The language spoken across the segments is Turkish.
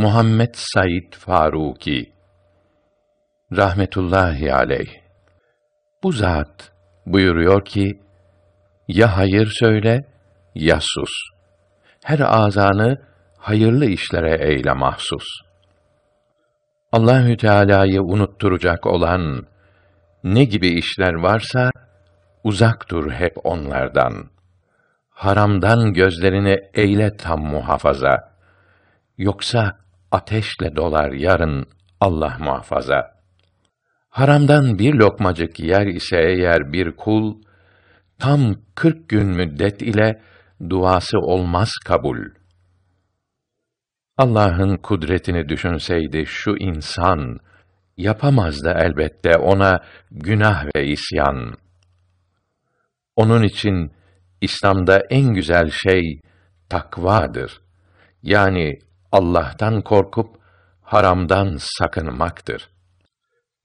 Muhammed Said Faruki rahmetullahi aleyh bu zat buyuruyor ki ya hayır söyle ya sus. Her azanı hayırlı işlere eyle mahsus. Allahü Teala'yı unutturacak olan ne gibi işler varsa uzak dur hep onlardan. Haramdan gözlerini eyle tam muhafaza. Yoksa ateşle dolar yarın Allah muhafaza. Haramdan bir lokmacık yer ise eğer bir kul, tam kırk gün müddet ile duası olmaz kabul. Allah'ın kudretini düşünseydi şu insan, yapamazdı elbette ona günah ve isyan. Onun için İslam'da en güzel şey takvadır. Yani Allah'tan korkup haramdan sakınmaktır.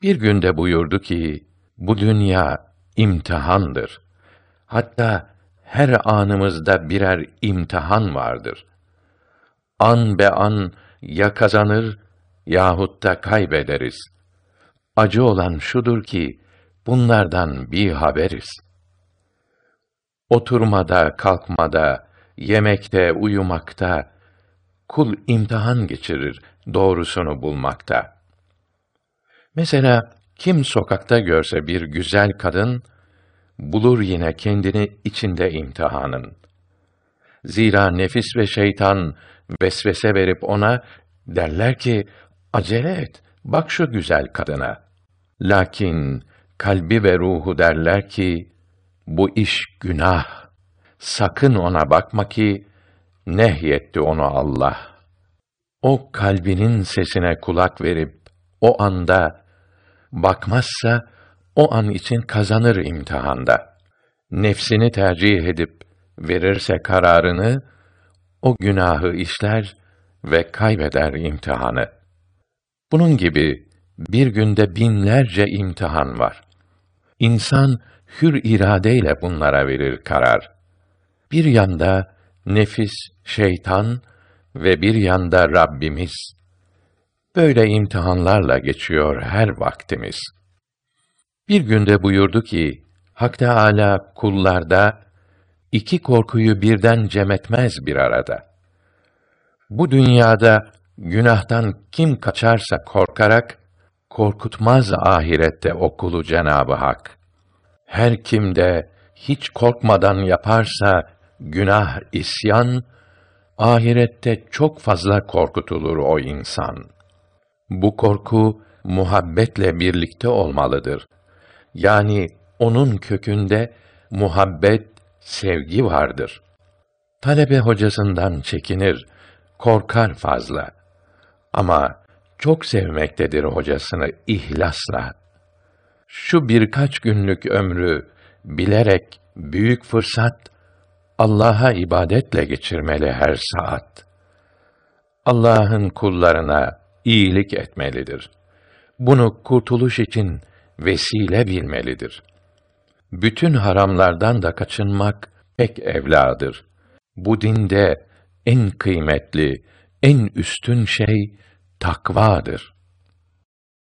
Bir günde buyurdu ki, bu dünya imtihandır. Hatta her anımızda birer imtihan vardır. An be an ya kazanır yahut da kaybederiz. Acı olan şudur ki bunlardan bir haberiz. Oturmada, kalkmada, yemekte, uyumakta, kul imtihan geçirir doğrusunu bulmakta. Mesela kim sokakta görse bir güzel kadın bulur yine kendini içinde imtihanın. Zira nefis ve şeytan vesvese verip ona derler ki acele et bak şu güzel kadına. Lakin kalbi ve ruhu derler ki bu iş günah. Sakın ona bakma ki Nehyetti onu Allah. O kalbinin sesine kulak verip o anda bakmazsa o an için kazanır imtihanda. Nefsini tercih edip verirse kararını o günahı işler ve kaybeder imtihanı. Bunun gibi bir günde binlerce imtihan var. İnsan hür iradeyle bunlara verir karar. Bir yanda nefis, şeytan ve bir yanda Rabbimiz. Böyle imtihanlarla geçiyor her vaktimiz. Bir günde buyurdu ki, Hak Teâlâ kullarda, iki korkuyu birden cem etmez bir arada. Bu dünyada günahtan kim kaçarsa korkarak, korkutmaz ahirette okulu Cenabı Hak. Her kim de hiç korkmadan yaparsa günah, isyan, ahirette çok fazla korkutulur o insan. Bu korku, muhabbetle birlikte olmalıdır. Yani onun kökünde muhabbet, sevgi vardır. Talebe hocasından çekinir, korkar fazla. Ama çok sevmektedir hocasını ihlasla. Şu birkaç günlük ömrü bilerek büyük fırsat Allah'a ibadetle geçirmeli her saat. Allah'ın kullarına iyilik etmelidir. Bunu kurtuluş için vesile bilmelidir. Bütün haramlardan da kaçınmak pek evladır. Bu dinde en kıymetli, en üstün şey takvadır.